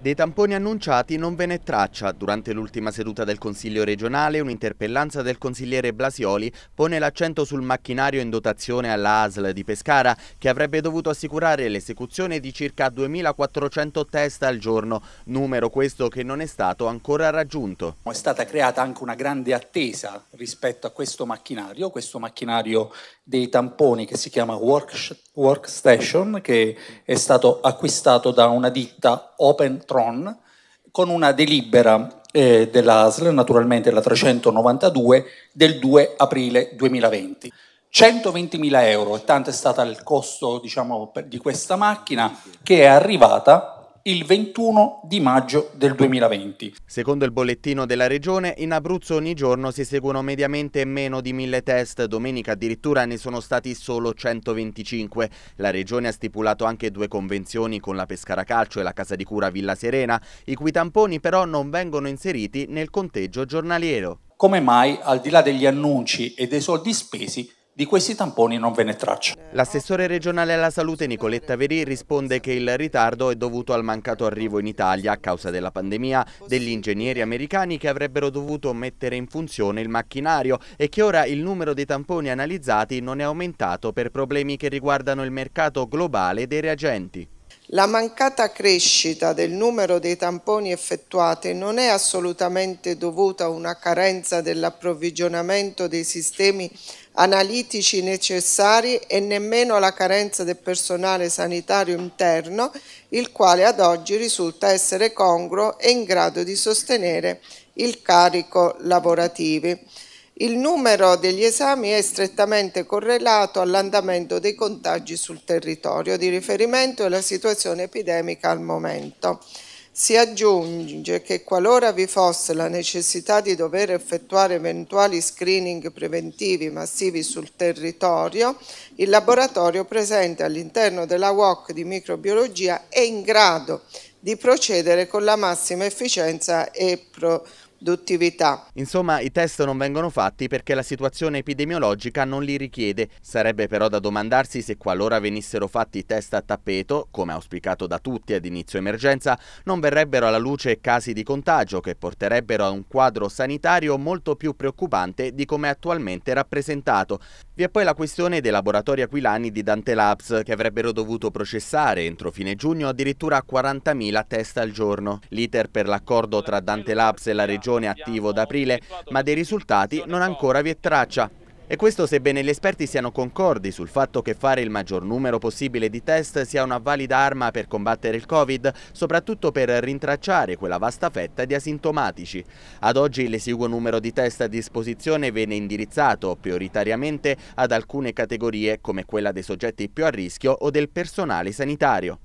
Dei tamponi annunciati non ve n'è traccia. Durante l'ultima seduta del Consiglio regionale un'interpellanza del consigliere Blasioli pone l'accento sul macchinario in dotazione alla ASL di Pescara che avrebbe dovuto assicurare l'esecuzione di circa 2.400 test al giorno, numero questo che non è stato ancora raggiunto. È stata creata anche una grande attesa rispetto a questo macchinario, questo macchinario dei tamponi che si chiama Workstation che è stato acquistato da una ditta Open Tron con una delibera eh, dell'ASL, naturalmente la 392, del 2 aprile 2020. 120.000 euro, e tanto è stato il costo diciamo, di questa macchina che è arrivata il 21 di maggio del 2020. Secondo il bollettino della regione, in Abruzzo ogni giorno si seguono mediamente meno di mille test, domenica addirittura ne sono stati solo 125. La regione ha stipulato anche due convenzioni con la Pescara Calcio e la casa di cura Villa Serena, i cui tamponi però non vengono inseriti nel conteggio giornaliero. Come mai, al di là degli annunci e dei soldi spesi, di questi tamponi non ve ne traccia. L'assessore regionale alla salute Nicoletta Veri risponde che il ritardo è dovuto al mancato arrivo in Italia a causa della pandemia degli ingegneri americani che avrebbero dovuto mettere in funzione il macchinario e che ora il numero dei tamponi analizzati non è aumentato per problemi che riguardano il mercato globale dei reagenti. La mancata crescita del numero dei tamponi effettuati non è assolutamente dovuta a una carenza dell'approvvigionamento dei sistemi analitici necessari e nemmeno alla carenza del personale sanitario interno, il quale ad oggi risulta essere congruo e in grado di sostenere il carico lavorativo il numero degli esami è strettamente correlato all'andamento dei contagi sul territorio di riferimento e alla situazione epidemica al momento. Si aggiunge che qualora vi fosse la necessità di dover effettuare eventuali screening preventivi massivi sul territorio, il laboratorio presente all'interno della WOC di microbiologia è in grado di procedere con la massima efficienza e protezione produttività. Insomma, i test non vengono fatti perché la situazione epidemiologica non li richiede. Sarebbe però da domandarsi se qualora venissero fatti i test a tappeto, come auspicato da tutti ad inizio emergenza, non verrebbero alla luce casi di contagio che porterebbero a un quadro sanitario molto più preoccupante di come attualmente rappresentato. Vi è poi la questione dei laboratori aquilani di Dante Labs che avrebbero dovuto processare entro fine giugno addirittura 40.000 test al giorno. L'iter per l'accordo tra Dante Labs e la regione stagione attivo da aprile, ma dei risultati non ancora vi è traccia. E questo sebbene gli esperti siano concordi sul fatto che fare il maggior numero possibile di test sia una valida arma per combattere il Covid, soprattutto per rintracciare quella vasta fetta di asintomatici. Ad oggi l'esiguo numero di test a disposizione viene indirizzato prioritariamente ad alcune categorie come quella dei soggetti più a rischio o del personale sanitario.